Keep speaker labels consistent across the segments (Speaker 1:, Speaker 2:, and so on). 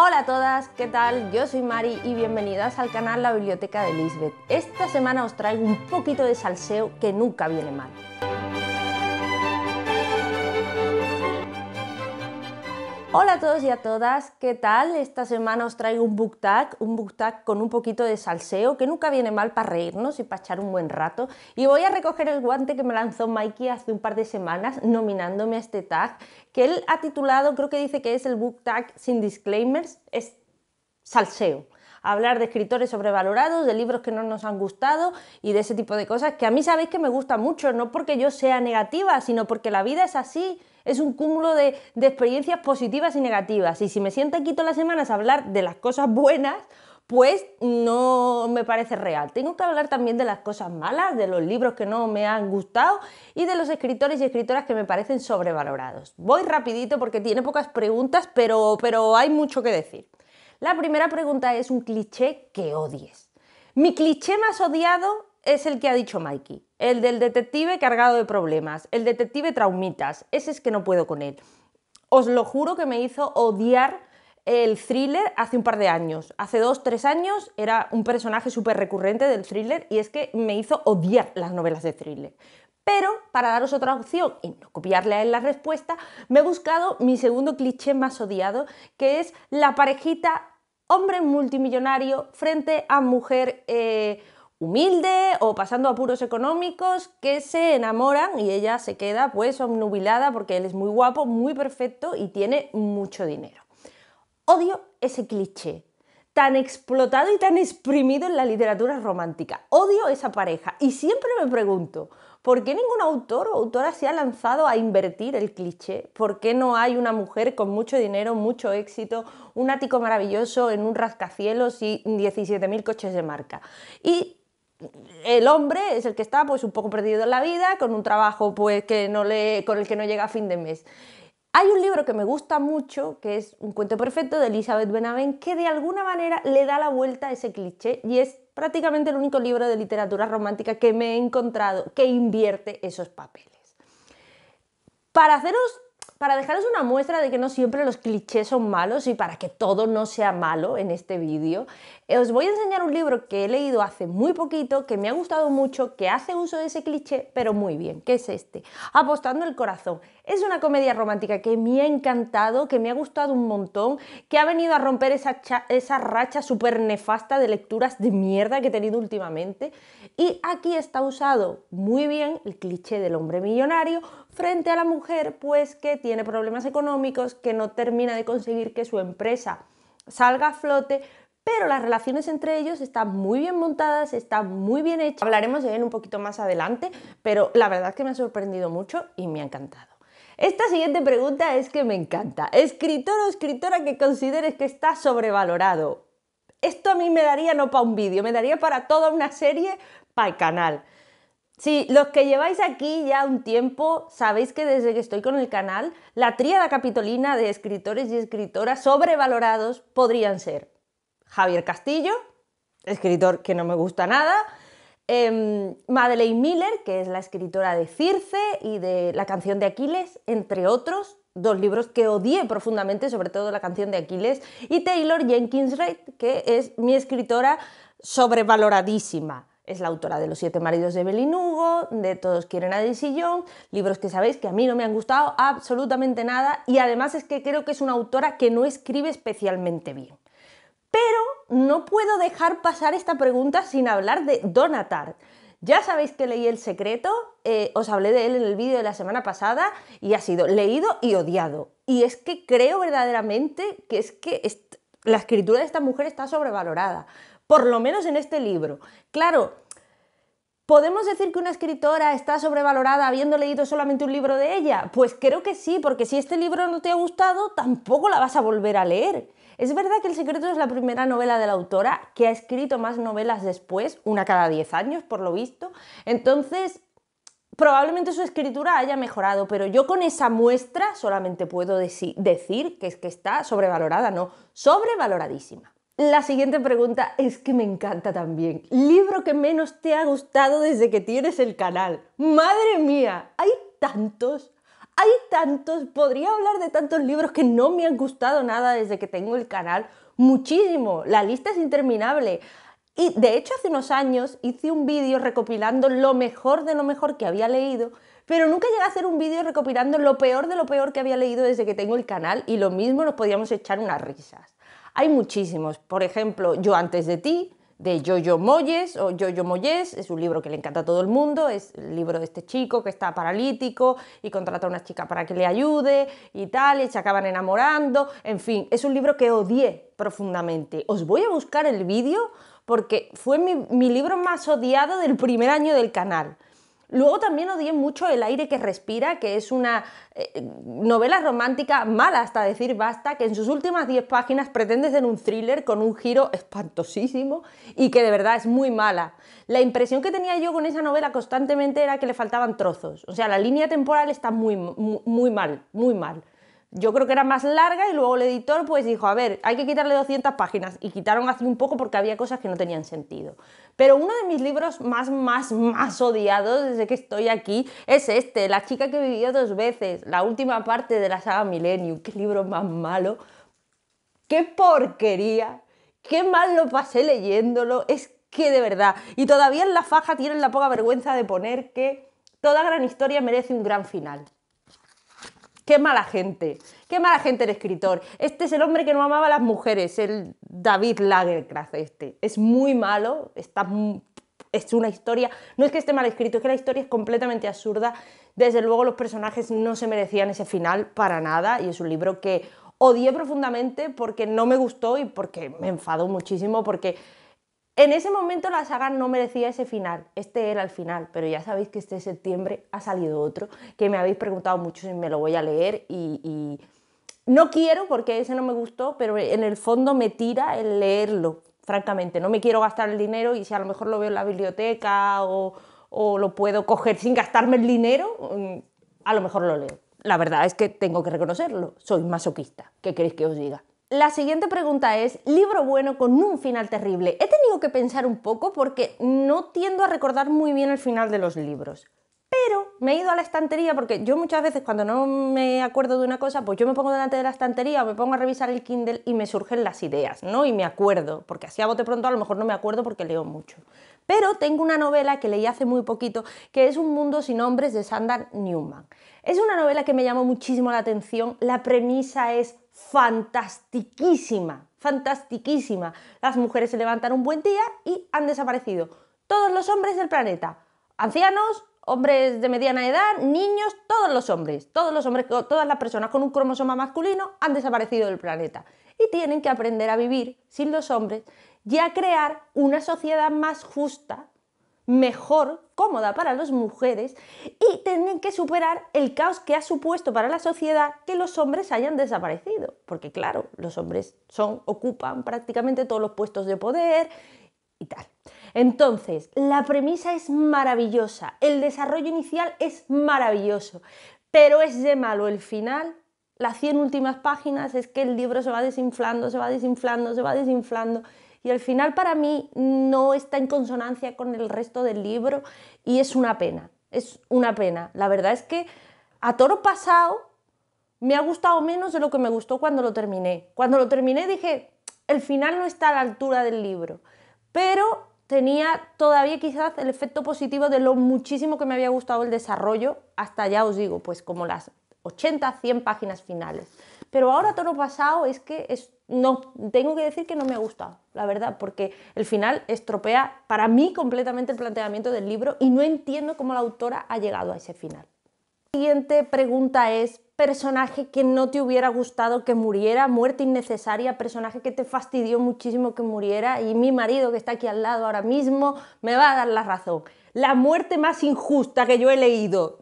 Speaker 1: Hola a todas, ¿qué tal? Yo soy Mari y bienvenidas al canal La Biblioteca de Lisbeth. Esta semana os traigo un poquito de salseo que nunca viene mal. Hola a todos y a todas, ¿qué tal? Esta semana os traigo un book tag, un book tag con un poquito de salseo, que nunca viene mal para reírnos y para echar un buen rato. Y voy a recoger el guante que me lanzó Mikey hace un par de semanas nominándome a este tag, que él ha titulado, creo que dice que es el book tag sin disclaimers, es salseo hablar de escritores sobrevalorados, de libros que no nos han gustado y de ese tipo de cosas que a mí sabéis que me gusta mucho, no porque yo sea negativa, sino porque la vida es así es un cúmulo de, experiencias positivas y negativas. Y si me siento aquí todas las semanas a hablar de las cosas buenas, pues no me parece real. Tengo que hablar también de las cosas malas, de los libros que no me han gustado y de los escritores y escritoras que me parecen sobrevalorados. Voy rapidito porque tiene pocas preguntas, pero, pero hay mucho que decir. La primera pregunta es un cliché que odies. Mi cliché más odiado es el que ha dicho Mikey el del detective cargado de problemas, el detective traumitas, ese es que no puedo con él. Os lo juro que me hizo odiar el thriller hace un par de años. Hace dos, tres años era un personaje súper recurrente del thriller y es que me hizo odiar las novelas de thriller. Pero para daros otra opción y no copiarle a él la respuesta, me he buscado mi segundo cliché más odiado, que es la parejita hombre multimillonario frente a mujer... Eh, humilde o pasando apuros económicos que se enamoran y ella se queda pues obnubilada porque él es muy guapo, muy perfecto y tiene mucho dinero. Odio ese cliché tan explotado y tan exprimido en la literatura romántica. Odio esa pareja y siempre me pregunto, ¿por qué ningún autor o autora se ha lanzado a invertir el cliché? ¿Por qué no hay una mujer con mucho dinero, mucho éxito, un ático maravilloso en un rascacielos y 17.000 coches de marca? Y el hombre es el que está pues un poco perdido en la vida, con un trabajo pues que no le, con el que no llega a fin de mes. Hay un libro que me gusta mucho, que es Un cuento perfecto de Elizabeth Benavent, que de alguna manera le da la vuelta a ese cliché y es prácticamente el único libro de literatura romántica que me he encontrado que invierte esos papeles. Para haceros para dejaros una muestra de que no siempre los clichés son malos y para que todo no sea malo en este vídeo, os voy a enseñar un libro que he leído hace muy poquito, que me ha gustado mucho, que hace uso de ese cliché, pero muy bien, que es este, Apostando el Corazón. Es una comedia romántica que me ha encantado, que me ha gustado un montón, que ha venido a romper esa, racha súper nefasta de lecturas de mierda que he tenido últimamente. Y aquí está usado muy bien el cliché del hombre millonario, frente a la mujer pues que tiene problemas económicos, que no termina de conseguir que su empresa salga a flote, pero las relaciones entre ellos están muy bien montadas, están muy bien hechas. Hablaremos de él un poquito más adelante, pero la verdad es que me ha sorprendido mucho y me ha encantado. Esta siguiente pregunta es que me encanta. Escritor o escritora que consideres que está sobrevalorado. Esto a mí me daría no para un vídeo, me daría para toda una serie para el canal. Sí, los que lleváis aquí ya un tiempo, sabéis que desde que estoy con el canal, la tríada capitolina de escritores y escritoras sobrevalorados podrían ser Javier Castillo, escritor que no me gusta nada, em, Madeleine Miller, que es la escritora de Circe y de La canción de Aquiles, entre otros, dos libros que odié profundamente, sobre todo La canción de Aquiles, y Taylor Jenkins Reid, que es mi escritora sobrevaloradísima. Es la autora de Los siete maridos de Belinugo, Hugo, de Todos quieren a sillón libros que sabéis que a mí no me han gustado absolutamente nada y además es que creo que es una autora que no escribe especialmente bien. Pero no puedo dejar pasar esta pregunta sin hablar de Donatar. Ya sabéis que leí El Secreto, eh, os hablé de él en el vídeo de la semana pasada y ha sido leído y odiado. Y es que creo verdaderamente que es que la escritura de esta mujer está sobrevalorada por lo menos en este libro. Claro, ¿Podemos decir que una escritora está sobrevalorada habiendo leído solamente un libro de ella? Pues creo que sí, porque si este libro no te ha gustado, tampoco la vas a volver a leer. Es verdad que El secreto es la primera novela de la autora, que ha escrito más novelas después, una cada 10 años por lo visto. Entonces, probablemente su escritura haya mejorado, pero yo con esa muestra solamente puedo decir que es que está sobrevalorada, no, sobrevaloradísima. La siguiente pregunta es que me encanta también. Libro que menos te ha gustado desde que tienes el canal. Madre mía, hay tantos, hay tantos. Podría hablar de tantos libros que no me han gustado nada desde que tengo el canal. Muchísimo. La lista es interminable. Y de hecho hace unos años hice un vídeo recopilando lo mejor de lo mejor que había leído, pero nunca llegué a hacer un vídeo recopilando lo peor de lo peor que había leído desde que tengo el canal y lo mismo nos podíamos echar unas risas. Hay muchísimos. Por ejemplo, Yo antes de ti, de Jojo Moyes o Jojo Moyes, es un libro que le encanta a todo el mundo, es el libro de este chico que está paralítico y contrata a una chica para que le ayude y tal, y se acaban enamorando, en fin, es un libro que odié profundamente. Os voy a buscar el vídeo porque fue mi libro más odiado del primer año del canal. Luego también odié mucho El aire que respira, que es una eh, novela romántica mala hasta decir basta, que en sus últimas 10 páginas pretende ser un thriller con un giro espantosísimo y que de verdad es muy mala. La impresión que tenía yo con esa novela constantemente era que le faltaban trozos, o sea, la línea temporal está muy, muy mal, muy mal yo creo que era más larga y luego el editor pues dijo, a ver, hay que quitarle 200 páginas y quitaron así un poco porque había cosas que no tenían sentido. Pero uno de mis libros más, más, más odiados desde que estoy aquí es este, La chica que vivió dos veces, la última parte de la saga Millennium. Qué libro más malo, qué porquería, qué mal lo pasé leyéndolo, es que de verdad. Y todavía en la faja tienen la poca vergüenza de poner que toda gran historia merece un gran final. Qué mala gente, qué mala gente el escritor. Este es el hombre que no amaba a las mujeres, el David Lagercraft este. Es muy malo, está es una historia, no es que esté mal escrito, es que la historia es completamente absurda. Desde luego los personajes no se merecían ese final para nada y es un libro que odié profundamente porque no me gustó y porque me enfadó muchísimo porque en ese momento la saga no merecía ese final, este era el final, pero ya sabéis que este septiembre ha salido otro, que me habéis preguntado mucho si me lo voy a leer y, no quiero porque ese no me gustó, pero en el fondo me tira el leerlo, francamente, no me quiero gastar el dinero y si a lo mejor lo veo en la biblioteca o, o lo puedo coger sin gastarme el dinero, mm, a lo mejor lo leo. La verdad es que tengo que reconocerlo, soy masoquista, ¿qué queréis que os diga? La siguiente pregunta es, libro bueno con un final terrible. He tenido que pensar un poco porque no tiendo a recordar muy bien el final de los libros. Pero me he ido a la estantería porque yo muchas veces cuando no me acuerdo de una cosa, pues yo me pongo delante de la estantería o me pongo a revisar el Kindle y me surgen las ideas, ¿no? Y me acuerdo, porque así a bote pronto a lo mejor no me acuerdo porque leo mucho. Pero tengo una novela que leí hace muy poquito, que es Un mundo sin hombres de Sandra Newman. Es una novela que me llamó muchísimo la atención, la premisa es fantastiquísima, fantastiquísima. Las mujeres se levantan un buen día y han desaparecido. Todos los hombres del planeta, ancianos, hombres de mediana edad, niños, todos los hombres, todos los hombres, todas las personas con un cromosoma masculino han desaparecido del planeta y tienen que aprender a vivir sin los hombres y a crear una sociedad más justa, mejor, cómoda para las mujeres y tienen que superar el caos que ha supuesto para la sociedad que los hombres hayan desaparecido. Porque claro, los hombres son, ocupan prácticamente todos los puestos de poder y tal. Entonces, la premisa es maravillosa, el desarrollo inicial es maravilloso, pero es de malo el final. Las 100 últimas páginas es que el libro se va desinflando, se va desinflando, se va desinflando y el final para mí no está en consonancia con el resto del libro y es una pena, es una pena. La verdad es que a toro pasado me ha gustado menos de lo que me gustó cuando lo terminé. Cuando lo terminé dije, el final no está a la altura del libro, pero tenía todavía quizás el efecto positivo de lo muchísimo que me había gustado el desarrollo, hasta ya os digo, pues como las 80, 100 páginas finales. Pero ahora todo pasado es que es no, tengo que decir que no me ha gustado, la verdad, porque el final estropea para mí completamente el planteamiento del libro y no entiendo cómo la autora ha llegado a ese final. La siguiente pregunta es, personaje que no te hubiera gustado que muriera, muerte innecesaria, personaje que te fastidió muchísimo que muriera y mi marido que está aquí al lado ahora mismo me va a dar la razón. La muerte más injusta que yo he leído,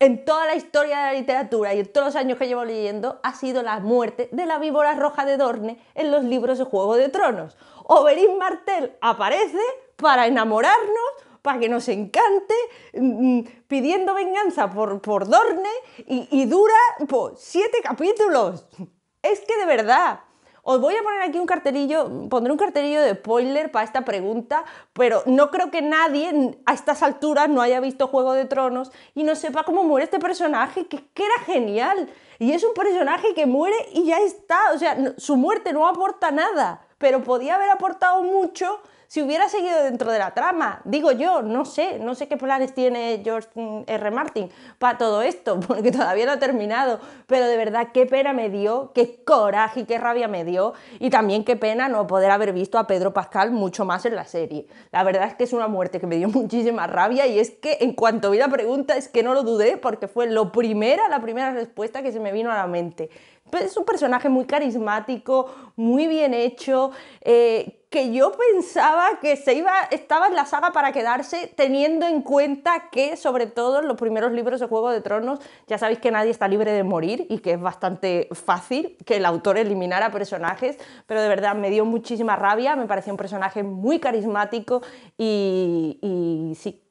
Speaker 1: en toda la historia de la literatura y en todos los años que llevo leyendo ha sido la muerte de la víbora roja de Dorne en los libros de Juego de Tronos. Oberyn Martel aparece para enamorarnos, para que nos encante, mm, mm, pidiendo venganza por, por Dorne y, dura pues, siete capítulos. Es que de verdad, os voy a poner aquí un cartelillo, pondré un cartelillo de spoiler para esta pregunta, pero no creo que nadie a estas alturas no haya visto Juego de Tronos y no sepa cómo muere este personaje, que, que era genial. Y es un personaje que muere y ya está. O sea, su muerte no aporta nada, pero podía haber aportado mucho si hubiera seguido dentro de la trama. Digo yo, no sé, no sé qué planes tiene George mm, R. Martin para todo esto, porque todavía no ha terminado, pero de verdad qué pena me dio, qué coraje y qué rabia me dio, y también qué pena no poder haber visto a Pedro Pascal mucho más en la serie. La verdad es que es una muerte que me dio muchísima rabia y es que en cuanto vi la pregunta es que no lo dudé porque fue lo primera, la primera respuesta que se me vino a la mente. Pues, es un personaje muy carismático, muy bien hecho, eh, que yo pensaba que se iba, estaba en la saga para quedarse, teniendo en cuenta que, sobre todo, en los primeros libros de Juego de Tronos, ya sabéis que nadie está libre de morir y que es bastante fácil que el autor eliminara personajes, pero de verdad me dio muchísima rabia, me pareció un personaje muy carismático y, y sí,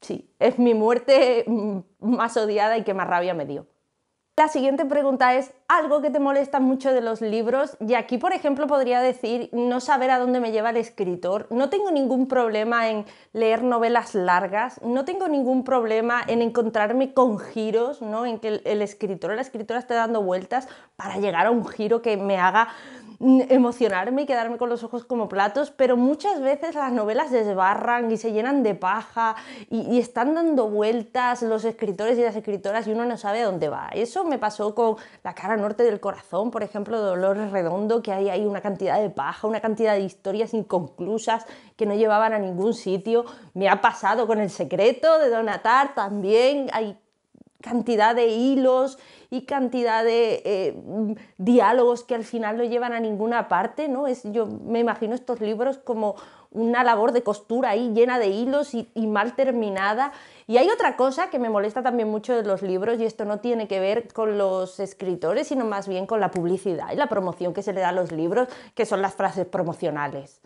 Speaker 1: sí, es mi muerte mm, más odiada y que más rabia me dio. La siguiente pregunta es algo que te molesta mucho de los libros y aquí por ejemplo podría decir no saber a dónde me lleva el escritor. No tengo ningún problema en leer novelas largas, no tengo ningún problema en encontrarme con giros, ¿no? en que el, escritor o la escritora esté dando vueltas para llegar a un giro que me haga mm, emocionarme y quedarme con los ojos como platos, pero muchas veces las novelas desbarran y se llenan de paja y, están dando vueltas los escritores y las escritoras y uno no sabe a dónde va. Eso me pasó con la cara norte del corazón, por ejemplo, de Dolores Redondo, que hay ahí una cantidad de paja, una cantidad de historias inconclusas que no llevaban a ningún sitio. Me ha pasado con el secreto de Donatar también, hay cantidad de hilos y cantidad de eh, diálogos que al final no llevan a ninguna parte, ¿no? Es, yo me imagino estos libros como una labor de costura ahí llena de hilos y, y, mal terminada. Y hay otra cosa que me molesta también mucho de los libros, y esto no tiene que ver con los escritores, sino más bien con la publicidad y la promoción que se le da a los libros, que son las frases promocionales.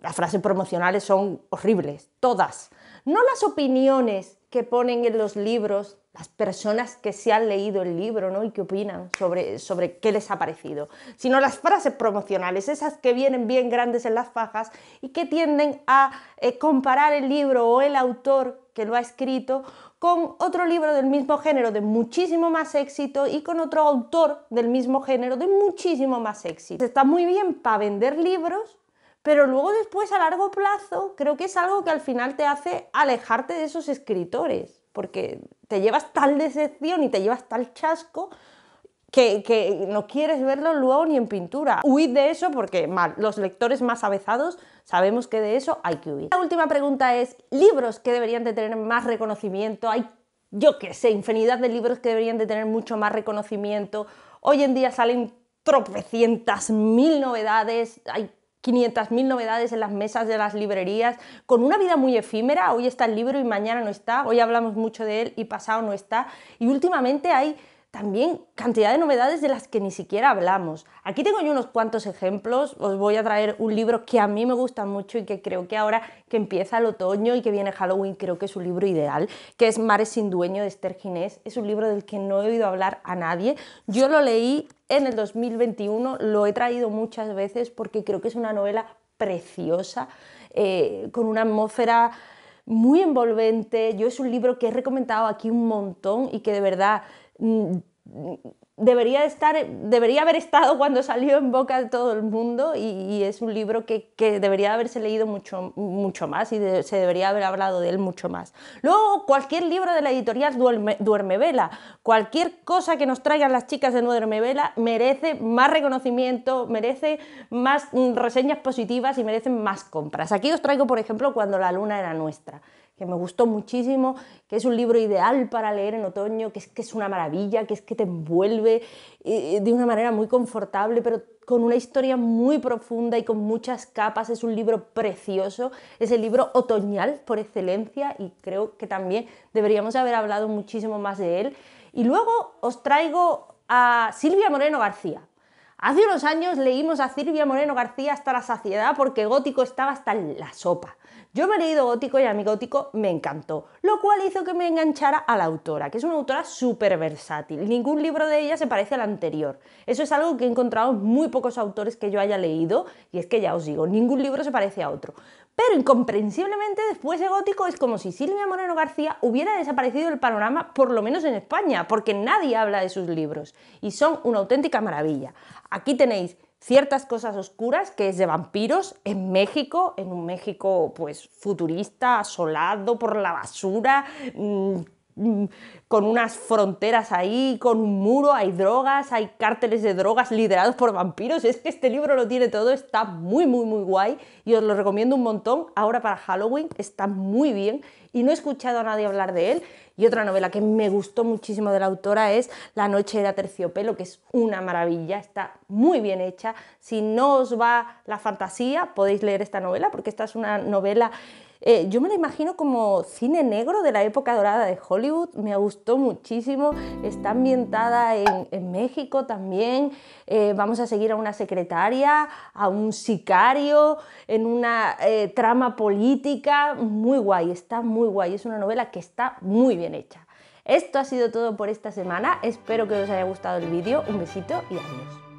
Speaker 1: Las frases promocionales son horribles, todas. No las opiniones que ponen en los libros las personas que se han leído el libro ¿no? y qué opinan sobre, qué les ha parecido, sino las frases promocionales, esas que vienen bien grandes en las fajas y que tienden a eh, comparar el libro o el autor que lo ha escrito con otro libro del mismo género de muchísimo más éxito y con otro autor del mismo género de muchísimo más éxito. Está muy bien para vender libros, pero luego después a largo plazo creo que es algo que al final te hace alejarte de esos escritores porque te llevas tal decepción y te llevas tal chasco que, no quieres verlo luego ni en pintura. Huid de eso porque los lectores más avezados sabemos que de eso hay que huir. La última pregunta es, libros que deberían de tener más reconocimiento, hay, yo qué sé, infinidad de libros que deberían de tener mucho más reconocimiento. Hoy en día salen tropecientas mil novedades, hay 500.000 novedades en las mesas de las librerías, con una vida muy efímera, hoy está el libro y mañana no está, hoy hablamos mucho de él y pasado no está, y últimamente hay también cantidad de novedades de las que ni siquiera hablamos. Aquí tengo yo unos cuantos ejemplos, os voy a traer un libro que a mí me gusta mucho y que creo que ahora que empieza el otoño y que viene Halloween creo que es un libro ideal, que es Mares sin dueño de Esther Ginés, es un libro del que no he oído hablar a nadie. Yo lo leí en el 2021, lo he traído muchas veces porque creo que es una novela preciosa, eh, con una atmósfera muy envolvente. Yo es un libro que he recomendado aquí un montón y que de verdad Mm, debería, debería haber estado cuando salió en boca de todo el mundo y, es un libro que, que, debería haberse leído mucho, más y se debería haber hablado de él mucho más. Luego, cualquier libro de la editorial Duerme, Duermevela, cualquier cosa que nos traigan las chicas de Duermevela merece más reconocimiento, merece más mm, reseñas positivas y merecen más compras. Aquí os traigo, por ejemplo, Cuando la luna era nuestra que me gustó muchísimo, que es un libro ideal para leer en otoño, que es que es una maravilla, que es que te envuelve eh, eh, de una manera muy confortable, pero con una historia muy profunda y con muchas capas. Es un libro precioso, es el libro otoñal por excelencia y creo que también deberíamos haber hablado muchísimo más de él. Y luego os traigo a Silvia Moreno García. Hace unos años leímos a Silvia Moreno García hasta la saciedad porque Gótico estaba hasta la sopa. Yo me he leído Gótico y a mí Gótico me encantó, lo cual hizo que me enganchara a la autora, que es una autora súper versátil. Ningún libro de ella se parece al anterior. Eso es algo que he encontrado en muy pocos autores que yo haya leído, y es que ya os digo, ningún libro se parece a otro. Pero incomprensiblemente después de Gótico es como si Silvia Moreno García hubiera desaparecido del panorama, por lo menos en España, porque nadie habla de sus libros y son una auténtica maravilla. Aquí tenéis ciertas cosas oscuras, que es de vampiros, en México, en un México pues futurista, asolado por la basura, mm, Mm, con unas fronteras ahí, con un muro, hay drogas, hay cárteles de drogas liderados por vampiros. Es que este libro lo tiene todo, está muy, muy, muy guay y os lo recomiendo un montón. Ahora para Halloween está muy bien y no he escuchado a nadie hablar de él. Y otra novela que me gustó muchísimo de la autora es La noche la terciopelo, que es una maravilla, está muy bien hecha. Si no os va la fantasía, podéis leer esta novela porque esta es una novela eh, yo me la imagino como cine negro de la época dorada de Hollywood, me gustó muchísimo, está ambientada en, México también, eh, vamos a seguir a una secretaria, a un sicario, en una eh, trama política, muy guay, está muy guay, es una novela que está muy bien hecha. Esto ha sido todo por esta semana, espero que os haya gustado el vídeo, un besito y adiós.